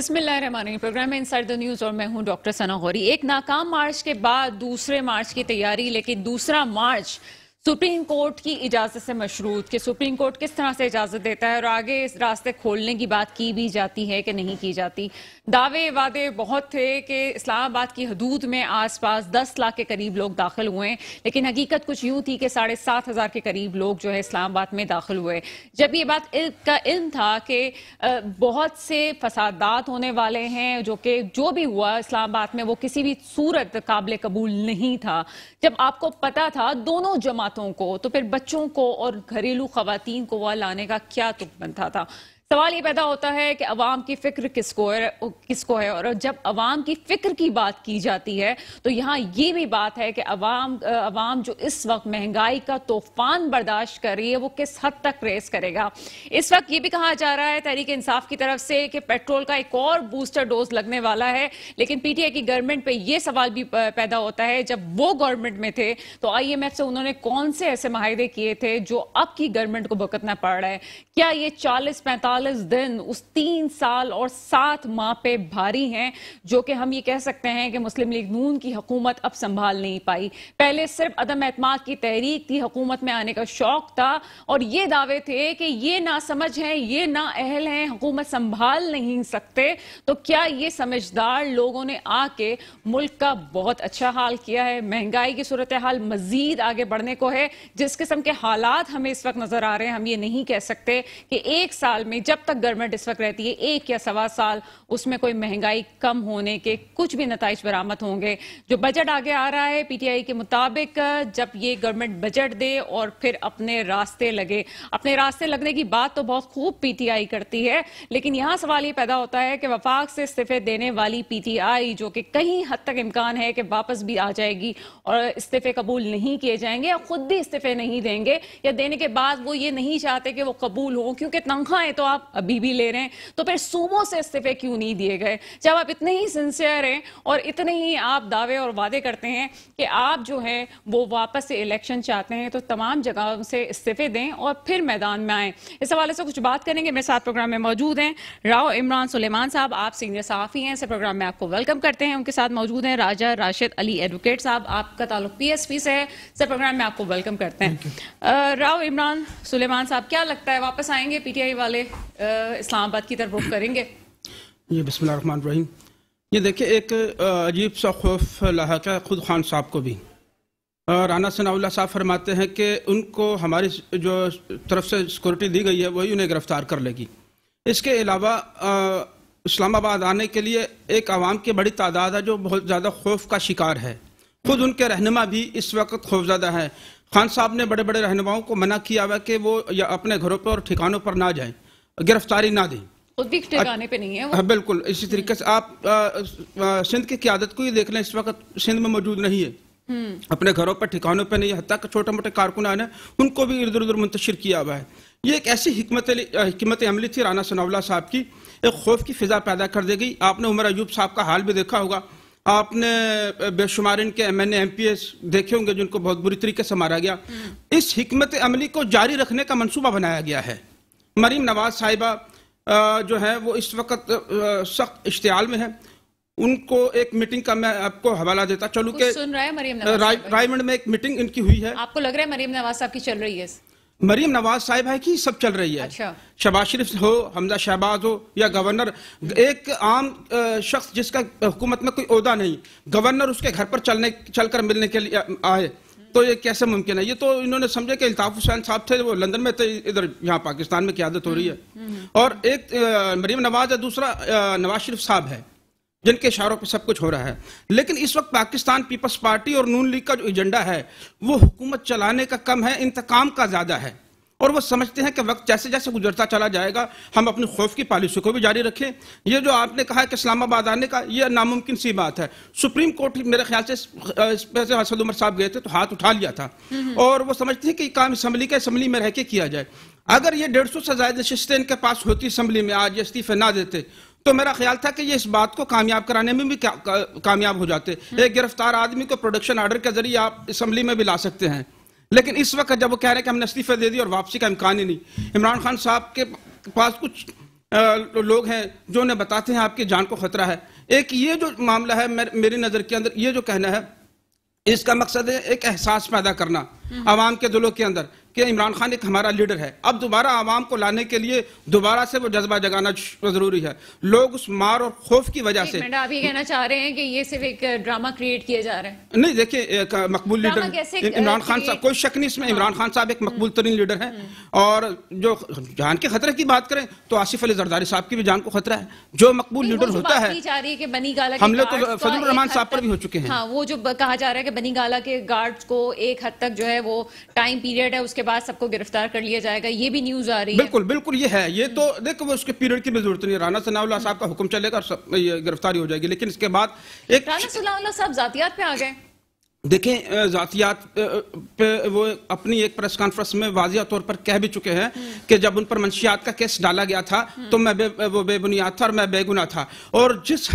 Programme में inside the news और मैं हूं डॉक्टर सना गौरी एक नाकाम मार्च के बाद दूसरे मार्च की तैयारी लेकिन दूसरा मार्च सुप्रीम कोर्ट की इजाज़त से मशरूत कि सुप्रीम कोर्ट किस तरह से इजाज़त देता है और आगे इस रास्ते खोलने की बात की भी जाती है कि नहीं की जाती दावे वादे बहुत थे कि इस्लामाबाद की हदूद में आसपास 10 लाख के करीब लोग दाखिल हुए लेकिन हकीकत कुछ यूं थी कि साढ़े सात हज़ार के करीब लोग जो है इस्लामाबाद में दाखिल हुए जब ये बात इल, का इल्म था कि बहुत से फसादात होने वाले हैं जो कि जो भी हुआ इस्लामाबाद में वो किसी भी सूरत काबिल कबूल नहीं था जब आपको पता था दोनों जमातों को तो फिर बच्चों को और घरेलू खातन को वह लाने का क्या तुक बनता था सवाल ये पैदा होता है कि अवाम की फिक्र किसको है किसको है और जब अवाम की फिक्र की बात की जाती है तो यहाँ ये भी बात है कि अवाम अवाम जो इस वक्त महंगाई का तूफान बर्दाश्त कर रही है वो किस हद तक रेस करेगा इस वक्त ये भी कहा जा रहा है तहरीक इंसाफ की तरफ से कि पेट्रोल का एक और बूस्टर डोज लगने वाला है लेकिन आई की गवर्नमेंट पर यह सवाल भी पैदा होता है जब वो गवर्नमेंट में थे तो आई एम एफ से उन्होंने कौन से ऐसे माहदे किए थे जो अब की गवर्नमेंट को भुगतना पड़ रहा है क्या ये चालीस पैंतालीस चालीस दिन उस तीन साल और सात माह पे भारी हैं जो कि हम ये कह सकते हैं कि मुस्लिम लीग नून की हकूमत अब संभाल नहीं पाई पहले सिर्फ अदम एतम की तहरीक थी हकूमत में आने का शौक था और ये दावे थे कि ये ना समझ है ये ना अहल है हकूमत संभाल नहीं सकते तो क्या ये समझदार लोगों ने आके मुल्क का बहुत अच्छा हाल किया है महंगाई की सूरत हाल मजीद आगे बढ़ने को है जिस किस्म के हालात हमें इस वक्त नजर आ रहे हैं हम ये नहीं कह सकते कि एक साल में जब तक गवर्नमेंट इस वक्त रहती है एक या सवा साल उसमें कोई महंगाई कम होने के कुछ भी नतज बरामद होंगे जो बजट आगे आ रहा है पीटीआई के मुताबिक जब ये गवर्नमेंट बजट दे और फिर अपने रास्ते लगे अपने रास्ते लगने की बात तो बहुत खूब पीटीआई करती है लेकिन यहाँ सवाल ये पैदा होता है कि वफाक से इस्तीफे देने वाली पीटीआई जो कि कहीं हद तक इम्कान है कि वापस भी आ जाएगी और इस्तीफे कबूल नहीं किए जाएंगे या खुद भी इस्तीफे नहीं देंगे या देने के बाद वो ये नहीं चाहते कि वो कबूल हो क्योंकि तनख्वाहें तो आप आप अभी भी ले रहे हैं तो फिर सूमो से इस्तीफे क्यों नहीं दिए गए जब आप इतने ही सिंसियर हैं और इतने ही आप दावे और वादे करते हैं कि आप जो है वो वापस से इलेक्शन चाहते हैं तो तमाम जगह से इस्तीफे दें और फिर मैदान में आए इस हवाले से कुछ बात करेंगे मेरे साथ प्रोग्राम में मौजूद हैं राव इमरान सुलेमान साहब आप सीनियर सहाफ़ी हैं इस प्रोग्राम में आपको वेलकम करते हैं उनके साथ मौजूद हैं राजा राशिद अली एडवोकेट साहब आपका ताल्लुक पी से है सर प्रोग्राम में आपको वेलकम करते हैं राव इमरान सुलेमान साहब क्या लगता है वापस आएंगे पीटीआई वाले इस्लामाबाद की तरफ रुख करेंगे जी बसमान रही ये देखिए एक अजीब सा खौफ लाक है खुद खान साहब को भी राना सनाउल्ला साहब फरमाते हैं कि उनको हमारी जो तरफ से सिक्योरिटी दी गई है वही उन्हें गिरफ्तार कर लेगी इसके अलावा इस्लामाबाद आने के लिए एक आवाम की बड़ी तादाद है जो बहुत ज़्यादा खौफ का शिकार है खुद उनके रहनमा भी इस वक्त खौफजदा है खान साहब ने बड़े बड़े रहनुमाओं को मना किया हुआ कि वो या अपने घरों पर और ठिकानों पर ना जाएं गिरफ्तारी ना दें नहीं है हाँ, बिल्कुल इसी तरीके से आप सिंध की क्यादत को ही देख लें इस वक्त सिंध में मौजूद नहीं है हम्म। अपने घरों पर ठिकानों पर नहीं हत्या छोटे मोटे कारकुनान आने उनको भी इधर उधर मुंतशिर किया हुआ है ये एक ऐसी हमत अमली थी राना सनावला साहब की एक खौफ की फिजा पैदा कर देगी आपने उमर अयूब साहब का हाल भी देखा होगा आपने बेशुमार इनके M N M P S देखे होंगे जिनको बहुत बुरी तरीके से मारा गया हम्म। इस हमत अमली को जारी रखने का मनसूबा बनाया गया है मरीम नवाज साहिबा जो है वो इस वक्त सख्त इश्तियाल में है उनको एक मीटिंग का मैं आपको हवाला देता चलू के सुन रहा है मरीम नवाज रायमंड में एक मीटिंग इनकी हुई है आपको लग रहा है मरीम नवाज साहब की चल रही है मरीम नवाज साहिब है कि सब चल रही है अच्छा। शबाज शरीफ हो हमजा शहबाज हो या गवर्नर एक आम शख्स जिसका हुकूमत में कोई अहदा नहीं गवर्नर उसके घर पर चलने चलकर मिलने के लिए आए तो ये कैसे मुमकिन है ये तो इन्होंने समझा कि अल्ताफ हुसैन साहब थे वो लंदन में थे इधर यहाँ पाकिस्तान में क्यादत हो रही है हम्म, हम्म, हम्म। और एक मरीम नवाज है दूसरा नवाज शरीफ साहब है जिनके इशारों पर सब कुछ हो रहा है लेकिन इस वक्त पाकिस्तान पीपल्स पार्टी और नून लीग का जो एजेंडा है वो हुकूमत चलाने का कम है इंतकाम का ज़्यादा है और वो समझते हैं कि वक्त जैसे जैसे गुजरता चला जाएगा हम अपने खौफ की पॉलिसी को भी जारी रखें ये जो आपने कहा कि इस्लामाबाद आने का ये नामुमकिन सी बात है सुप्रीम कोर्ट मेरे ख्याल से हसद उमर साहब गए थे तो हाथ उठा लिया था हम्म। और वो समझते हैं कि काम इसम्बली का इसम्बली में रह के किया जाए अगर ये डेढ़ सौ से ज्यादा नशस्तें इनके पास होती असम्बली में आज इस्तीफे ना देते तो मेरा ख्याल था कि ये इस बात को कामयाब कराने में भी कामयाब हो जाते हम्म। एक गिरफ्तार आदमी को प्रोडक्शन आर्डर के जरिए आप असम्बली में भी ला सकते हैं लेकिन इस वक्त जब वो कह रहे हैं कि हमने इस्तीफे दे दिए और वापसी का इम्कान ही नहीं इमरान खान साहब के पास कुछ लोग हैं जो उन्हें बताते हैं आपकी जान को खतरा है एक ये जो मामला है मेरी नज़र के अंदर ये जो कहना है इसका मकसद है एक एहसास पैदा करना हम्म। आवाम के दिलों के अंदर कि इमरान खान एक हमारा लीडर है अब दोबारा आवाम को लाने के लिए दोबारा से वो जज्बा जगाना जरूरी है लोग उस मार और खौफ की वजह से आप ये कहना चाह रहे हैं कि ये सिर्फ एक ड्रामा क्रिएट किया जा रहा है नहीं देखिए मकबूल लीडर इमरान खान साहब कोई शक नहीं इसमें इमरान हाँ। खान साहब एक मकबूल हम्म। तरीन लीडर है और जो जान के खतरे की बात करें तो आसिफ अली जरदारी साहब की भी जान को खतरा है जो मकबूल लीडर होता है हमले तो फजल रहमान साहब पर भी हो चुके हैं हाँ, वो जो कहा जा रहा है कि बनी गाला के गार्ड को एक हद तक जो है वो टाइम पीरियड है उसके बाद सबको गिरफ्तार कर लिया जाएगा ये भी न्यूज आ रही है बिल्कुल बिल्कुल ये है ये तो देखो उसके पीरियड की भी जरूरत नहीं राना सनाउल्ला साहब का हुक्म चलेगा और गिरफ्तारी हो जाएगी लेकिन इसके बाद एक राना सनाउल्ला साहब जातियात पे आ गए देखें जातियात पे वो अपनी एक प्रेस कॉन्फ्रेंस में वाजिया तौर पर कह भी चुके हैं हम्म। कि जब उन पर मंशियात का केस डाला गया था हम्म। तो मैं बे, वो बेबुनियाद था और मैं बेगुना था और जिस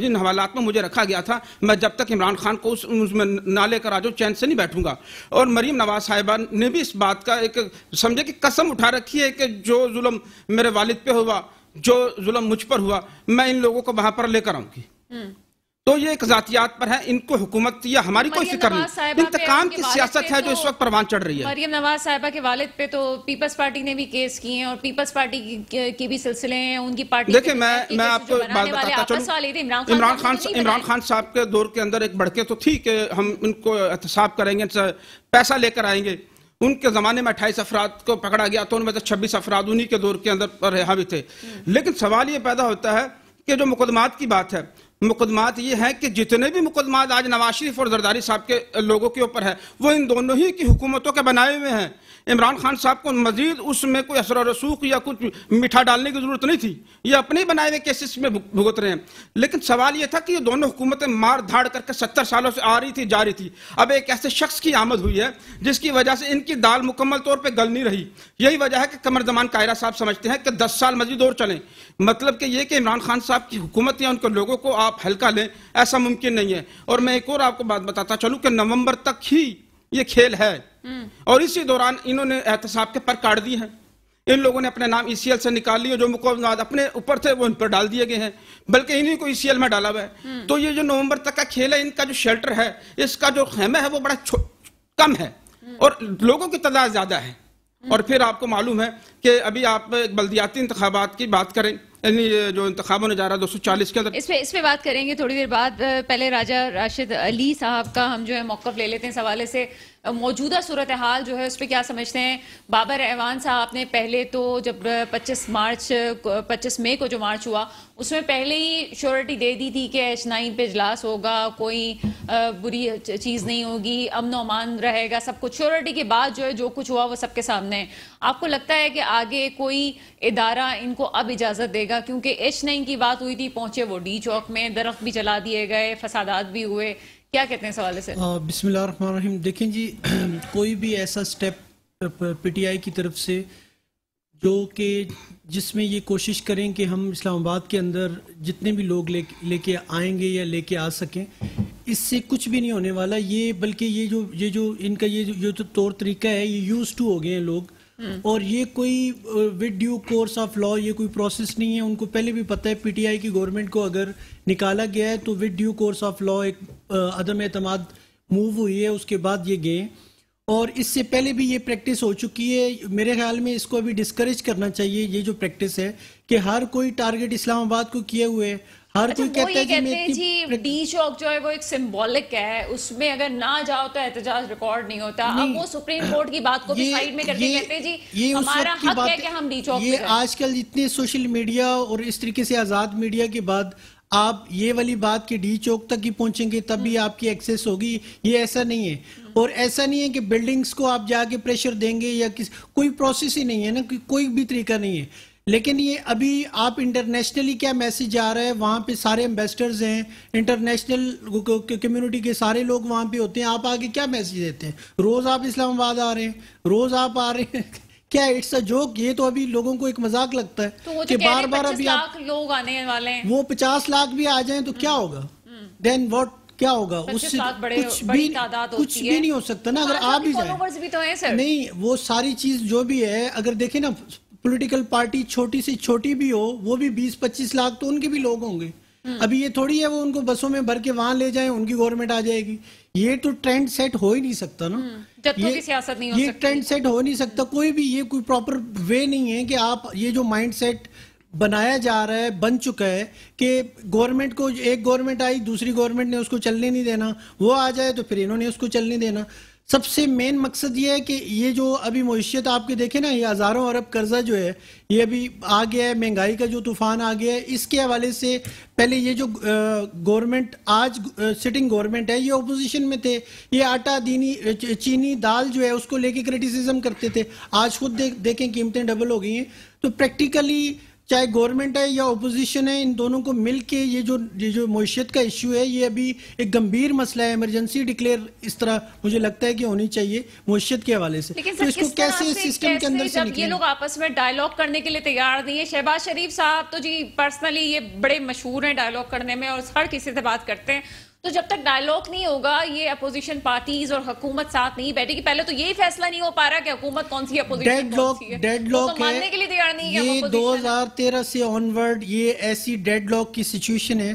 जिन हवालात में मुझे रखा गया था मैं जब तक इमरान खान को उस उसमें ना लेकर आ जाऊँ चैन से नहीं बैठूंगा और मरीम नवाज साहिबा ने भी इस बात का एक समझे कि कसम उठा रखी है कि जो जुल्म मेरे वालिद पे हुआ जो जुल्म मुझ पर हुआ मैं इन लोगों को वहाँ पर लेकर आऊँगी हम्म। तो ये एक जातियात पर है इनको हुकूमत या हमारी कोई फिक्र नहीं इंतकाम की सियासत है जो तो इस वक्त परवान चढ़ रही है मरियम नवाज साहबा के वालिद पे तो पीपल्स पार्टी ने भी केस किए हैं और पीपल्स पार्टी के भी सिलसिले हैं उनकी पार्टी देखिए मैं मैं आपको बात बताता चलूं इमरान खान इमरान खान साहब के दौर के अंदर एक बढ़के तो थी कि हम इनको एहतसाब करेंगे पैसा लेकर आएंगे उनके ज़माने में अट्ठाईस अफराद को पकड़ा गया तो उनमें से छब्बीस अफराद उन्हीं के दौर के अंदर रिहा भी थे हम्म। लेकिन सवाल ये पैदा होता है कि जो मुकदमात की बात है मुकदमात ये हैं कि जितने भी मुकदमात आज नवाज शरीफ और जरदारी साहब के लोगों के ऊपर है वो इन दोनों ही की हुकूमतों के बनाए हुए हैं इमरान खान साहब को मजीद उसमें कोई असर रसूख या कुछ मीठा डालने की जरूरत नहीं थी ये अपने ही बनाए हुए केसेस में भुगत रहे हैं लेकिन सवाल यह था कि ये दोनों हुकूमतें मार धाड़ करके सत्तर सालों से आ रही थी जा रही थी अब एक ऐसे शख्स की आमद हुई है जिसकी वजह से इनकी दाल मुकम्मल तौर पर गल नहीं रही यही वजह है कि कमर जमान कायरा साहब समझते हैं कि दस साल मजीद और चलें मतलब कि यह कि इमरान खान साहब की हुकूमत या उनके लोगों को आप हल्का लें ऐसा मुमकिन नहीं है और मैं एक और आपको बात बताता चलूँ कि नवंबर तक ही ये खेल है हम्म। और इसी दौरान इन्होंने एहतसाब के पर काट दिए हैं इन लोगों ने अपने नाम ई e से निकाल लिए जो मुकदमात अपने ऊपर थे वो इन पर डाल दिए गए हैं बल्कि इन्हीं को ई e में डाला हुआ है हम्म। तो ये जो नवंबर तक का खेल है इनका जो शेल्टर है इसका जो खेमा है वो बड़ा कम है हम्म। और लोगों की तादाद ज्यादा है और फिर आपको मालूम है कि अभी आप बल्दियाती इंतबात की बात करें यानी जो इंतबाब होने जा रहा है दो सौ चालीस के अंदर इस पर इस पर बात करेंगे थोड़ी देर बाद पहले राजा राशिद अली साहब का हम जो है मौकफ ले लेते हैं सवाले से मौजूदा सूरत हाल जो है उस पर क्या समझते हैं बाबर एवान साहब ने पहले तो जब 25 मार्च 25 मई को जो मार्च हुआ उसमें पहले ही श्योरिटी दे दी थी कि एच नाइन पे इजलास होगा कोई बुरी चीज़ नहीं होगी अमन अमान रहेगा सब कुछ श्योरिटी के बाद जो है जो कुछ हुआ वो सबके सामने है आपको लगता है कि आगे कोई इदारा इनको अब इजाज़त देगा क्योंकि एच नाइन की बात हुई थी पहुंचे वो डी चौक में दरख्त भी चला दिए गए फसादात भी हुए क्या कहते हैं सवाल से बिस्मिल्लाम देखें जी कोई भी ऐसा स्टेप पीटीआई की तरफ से जो कि जिसमें ये कोशिश करें कि हम इस्लामाबाद के अंदर जितने भी लोग ले लेके आएंगे या लेके आ सकें इससे कुछ भी नहीं होने वाला ये बल्कि ये जो ये जो इनका ये जो तो तौर तरीका है ये यूज़ टू हो गए हैं लोग हम्म। और ये कोई with due course of law ये कोई प्रोसेस नहीं है उनको पहले भी पता है पीटीआई की गवर्नमेंट को अगर निकाला गया है तो with due course of law एक अदम अतमाद मूव हुई है उसके बाद ये गए और इससे पहले भी ये प्रैक्टिस हो चुकी है मेरे ख्याल में इसको अभी डिस्करेज करना चाहिए ये जो प्रैक्टिस है कि हर कोई टारगेट इस्लामाबाद को किए हुए हर अच्छा, कोई कहता है कहते जी डी चौक जो है वो एक सिंबॉलिक है उसमें अगर ना जाओ तो एहतजाज रिकॉर्ड नहीं होता नहीं, अब वो सुप्रीम कोर्ट की बात को भी साइड में करके कहते हैं जी ये हमारा हक है कि हम डी चौक ये आजकल इतने सोशल मीडिया और इस तरीके से आजाद मीडिया के बाद आप ये वाली बात कि डी चौक तक ही पहुंचेंगे तभी आपकी एक्सेस होगी ये ऐसा नहीं है और ऐसा नहीं है कि बिल्डिंग्स को आप जाके प्रेशर देंगे या किस कोई प्रोसेस ही नहीं है ना कि कोई भी तरीका नहीं है लेकिन ये अभी आप इंटरनेशनली क्या मैसेज आ रहा है वहाँ पे सारे एम्बेसडर्स हैं इंटरनेशनल कम्युनिटी के सारे लोग वहाँ पे होते हैं आप आगे क्या मैसेज देते हैं रोज़ आप इस्लामाबाद आ रहे हैं रोज़ आप आ रहे हैं क्या इट्स अ जोक ये तो अभी लोगों को एक मजाक लगता है तो कि तो बार बार अभी आप लोग आने वाले हैं वो पचास लाख भी आ जाए तो क्या हम्म। होगा देन हम्म। वॉट क्या होगा उससे कुछ भी कुछ भी नहीं हो सकता ना अगर आप भी जाए तो नहीं वो सारी चीज जो भी है अगर देखे ना पॉलिटिकल पार्टी छोटी से छोटी भी हो वो भी 20-25 लाख तो उनके भी लोग होंगे हम्म। अभी ये थोड़ी है वो उनको बसों में भर के वहां ले जाए उनकी गवर्नमेंट आ जाएगी ये तो ट्रेंड सेट हो ही नहीं सकता ना हम्म, तो ये की सियासत नहीं हो ये ट्रेंड सेट हो नहीं सकता कोई भी ये कोई प्रॉपर वे नहीं है कि आप ये जो माइंड सेट बनाया जा रहा है बन चुका है कि गवर्नमेंट को एक गवर्नमेंट आई दूसरी गवर्नमेंट ने उसको चलने नहीं देना वो आ जाए तो फिर इन्होंने उसको चलने देना सबसे मेन मकसद ये है कि ये जो अभी मैशियत आपके देखे ना ये हज़ारों अरब कर्जा जो है ये अभी आ गया है महंगाई का जो तूफ़ान आ गया है इसके हवाले से पहले ये जो गवर्नमेंट आज सिटिंग गवर्नमेंट है ये ओपोजिशन में थे ये आटा दीनी चीनी दाल जो है उसको लेके क्रिटिसिज्म करते थे आज खुद दे, देखें कीमतें डबल हो गई हैं तो प्रैक्टिकली चाहे गवर्नमेंट है या ओपोजिशन है इन दोनों को मिल के ये जो ये जो मीशत का इशू है ये अभी एक गंभीर मसला है इमरजेंसी डिक्लेयर इस तरह मुझे लगता है कि होनी चाहिए मीशत के हवाले से लेकिन तो इसको कैसे इस सिस्टम के अंदर से ये लोग आपस में डायलॉग करने के लिए तैयार नहीं है शहबाज शरीफ साहब तो जी पर्सनली ये बड़े मशहूर हैं डायलॉग करने में और हर किसी से बात करते हैं तो जब तक डायलॉग नहीं होगा ये अपोजिशन पार्टीज और हुकूमत साथ नहीं बैठेगी पहले तो यही फैसला नहीं हो पा रहा कि हुकूमत कौन सी अपोजिशन डेड लॉक तो मानने के लिए तैयार नहीं है ये 2013 से ऑनवर्ड ये ऐसी डेड लॉक की सिचुएशन है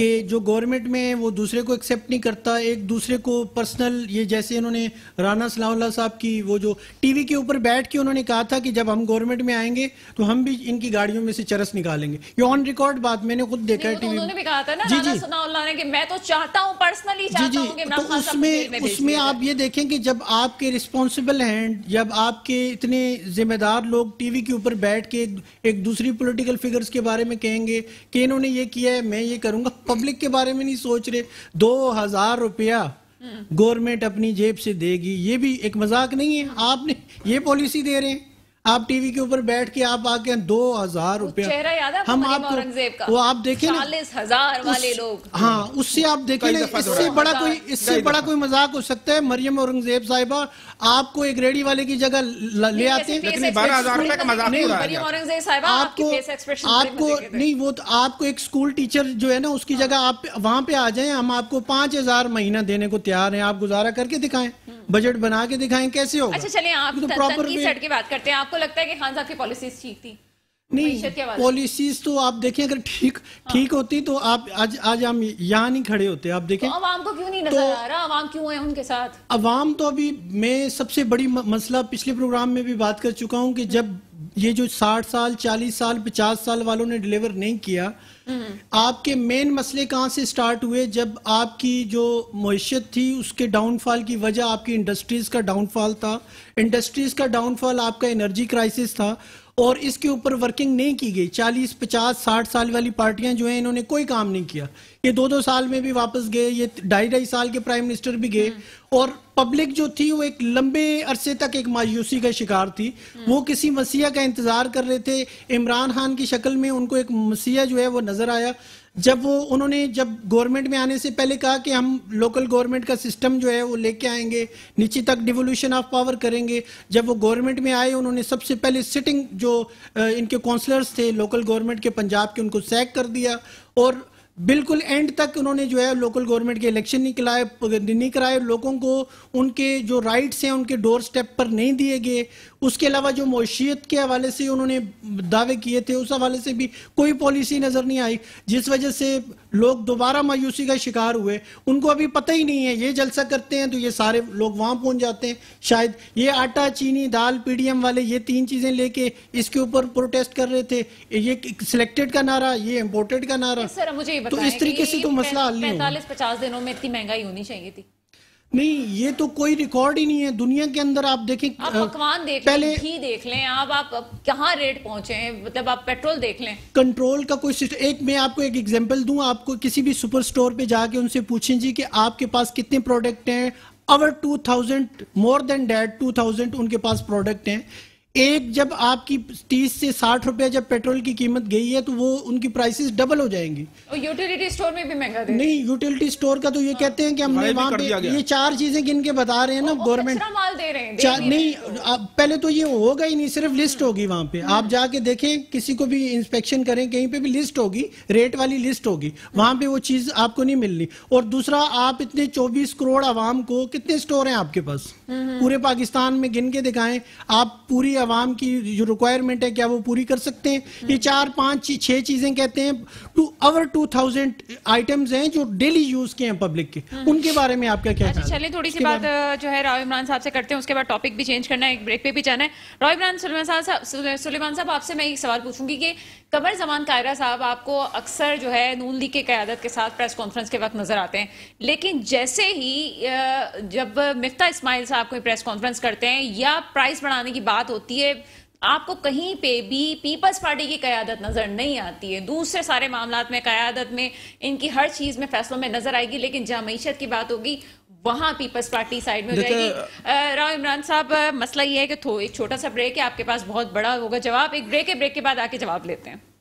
कि जो गवर्नमेंट में वो दूसरे को एक्सेप्ट नहीं करता एक दूसरे को पर्सनल ये जैसे इन्होंने राना सलाउल्ला साहब की वो जो टीवी के ऊपर बैठ के उन्होंने कहा था कि जब हम गवर्नमेंट में आएंगे तो हम भी इनकी गाड़ियों में से चरस निकालेंगे ये ऑन रिकॉर्ड बात मैंने खुद देखा है टीवी तो कहा था ना जी जी मैं तो चाहता हूँ पर्सनली जी जी तो उसमें उसमें आप ये देखें कि जब आपके रिस्पॉन्सिबल हैंड जब आपके इतने जिम्मेदार लोग टीवी के ऊपर बैठ के एक दूसरी पोलिटिकल फिगर्स के बारे में कहेंगे कि इन्होंने ये किया है मैं ये करूंगा पब्लिक के बारे में नहीं सोच रहे दो हजार रुपया हम्म। गवर्नमेंट अपनी जेब से देगी ये भी एक मजाक नहीं है आपने ये पॉलिसी दे रहे हैं आप टीवी के ऊपर बैठ के आप आके दो हजार रुपया हम आपको वो आप देखें चालीस हजार वाले लोग हाँ उससे आप देखें इससे बड़ा कोई इससे बड़ा कोई मजाक हो सकता है मरियम औरंगजेब साहिबा आपको एक रेडी वाले की जगह ले आते हैं आपको आपको नहीं वो तो आपको एक स्कूल टीचर जो है ना उसकी हाँ। जगह आप वहाँ पे आ जाए हम आपको पांच हजार महीना देने को तैयार है आप गुजारा करके दिखाएं बजट बना के दिखाएं कैसे होगा अच्छा चले आप तो प्रॉपर की के बात करते हैं आपको लगता है कि खान हाँ, साहब की पॉलिसीज ठीक थी नहीं पॉलिसीज तो आप देखें अगर ठीक हाँ। ठीक हाँ। होती तो आप आज आज हम यहाँ नहीं खड़े होते आप देखें तो अवाम को क्यों नहीं तो नजर तो, आ रहा अवाम क्यों है उनके साथ अवाम तो अभी मैं सबसे बड़ी मसला पिछले प्रोग्राम में भी बात कर चुका हूँ कि जब ये जो 60 साल 40 साल 50 साल वालों ने डिलीवर नहीं किया हम्म। आपके मेन मसले कहाँ से स्टार्ट हुए जब आपकी जो मीशत थी उसके डाउनफॉल की वजह आपकी इंडस्ट्रीज़ का डाउनफॉल था इंडस्ट्रीज़ का डाउनफॉल आपका एनर्जी क्राइसिस था और इसके ऊपर वर्किंग नहीं की गई चालीस पचास साठ साल वाली पार्टियां जो हैं इन्होंने कोई काम नहीं किया ये दो दो साल में भी वापस गए ये ढाई ढाई साल के प्राइम मिनिस्टर भी गए हम्म। और पब्लिक जो थी वो एक लंबे अरसे तक एक मायूसी का शिकार थी हम्म। वो किसी मसीहा का इंतजार कर रहे थे इमरान खान की शक्ल में उनको एक मसीहा जो है वो नजर आया जब वो उन्होंने जब गवर्नमेंट में आने से पहले कहा कि हम लोकल गवर्नमेंट का सिस्टम जो है वो लेके आएंगे नीचे तक डिवोल्यूशन ऑफ पावर करेंगे जब वो गवर्नमेंट में आए उन्होंने सबसे पहले सिटिंग जो इनके काउंसलर्स थे लोकल गवर्नमेंट के पंजाब के उनको सैक कर दिया और बिल्कुल एंड तक उन्होंने जो है लोकल गवर्नमेंट के इलेक्शन नहीं कराए नहीं कराए लोगों को उनके जो राइट्स हैं उनके डोर स्टेप पर नहीं दिए गए उसके अलावा जो मैशियत के हवाले से उन्होंने दावे किए थे उस हवाले से भी कोई पॉलिसी नज़र नहीं आई जिस वजह से लोग दोबारा मायूसी का शिकार हुए उनको अभी पता ही नहीं है ये जलसा करते हैं तो ये सारे लोग वहाँ पहुँच जाते हैं शायद ये आटा चीनी दाल पी वाले ये तीन चीज़ें लेके इसके ऊपर प्रोटेस्ट कर रहे थे ये सिलेक्टेड का नारा ये इम्पोर्टेड का नारा सर मुझे तो इस तरीके से तो मसला हल नहीं पैंतालीस पचास दिनों में इतनी महंगाई होनी चाहिए थी नहीं ये तो कोई रिकॉर्ड ही नहीं है दुनिया के अंदर आप देखें पकवान देख पहले ही देख लें आप आप, कहाँ रेट पहुंचे हैं मतलब आप पेट्रोल देख लें कंट्रोल का कोई सिस्टम एक मैं आपको एक एग्जांपल दूं आपको किसी भी सुपर स्टोर पे जाके उनसे पूछें जी कि आपके पास कितने प्रोडक्ट हैं over 2000 more than that to उनके पास प्रोडक्ट हैं एक जब आपकी 30 से 60 रुपए जब पेट्रोल की कीमत गई है तो वो उनकी प्राइसेस डबल हो जाएंगी यूटिलिटी स्टोर में भी महंगा दे नहीं यूटिलिटी स्टोर का तो ये हाँ। कहते हैं कि हमने वहाँ पे ये चार चीजें गिन के बता रहे हैं ना गवर्नमेंट माल दे रहे हैं नहीं, पहले तो ये होगा ही नहीं सिर्फ लिस्ट होगी वहाँ पे हम्म। आप जाके देखें किसी को भी इंस्पेक्शन करें कहीं पे भी लिस्ट होगी रेट वाली लिस्ट होगी वहाँ पे वो चीज आपको नहीं मिलनी और दूसरा आप इतने चौबीस करोड़ आवाम को कितने स्टोर है आपके पास हम्म। पूरे पाकिस्तान में गिन के दिखाएं आप पूरी मतलब आवाम की जो रिक्वायरमेंट है क्या वो पूरी कर सकते हैं ये हम्म। चार पाँच छः चीज़ें कहते हैं to over two thousand items हैं जो डेली यूज़ के हैं पब्लिक के उनके बारे में आपका क्या अच्छा, चलिए थोड़ी सी बात जो है राव इमरान साहब से करते हैं उसके बाद टॉपिक भी चेंज करना है एक ब्रेक पे भी जाना है राव इमरान सुलेमान साहब सुलेमान साहब आपसे मैं एक सवाल पूछूंगी कि कमर जमान कायरा साहब आपको अक्सर जो है नून लीग की क्यादत के साथ प्रेस कॉन्फ्रेंस के वक्त नजर आते हैं लेकिन जैसे ही जब मिफ्ता इस्माइल साहब कोई प्रेस कॉन्फ्रेंस करते हैं या प्राइस बढ़ाने की बात होती है आपको कहीं पे भी पीपल्स पार्टी की क्यादत नजर नहीं आती है दूसरे सारे मामला में क्यादत में इनकी हर चीज में फैसलों में नजर आएगी लेकिन जहाँ मीशत की बात होगी वहां पीपल्स पार्टी साइड में हो जाएगी राव इमरान साहब मसला ये है कि एक छोटा सा ब्रेक है आपके पास बहुत बड़ा होगा जवाब एक ब्रेक है ब्रेक के बाद आके जवाब लेते हैं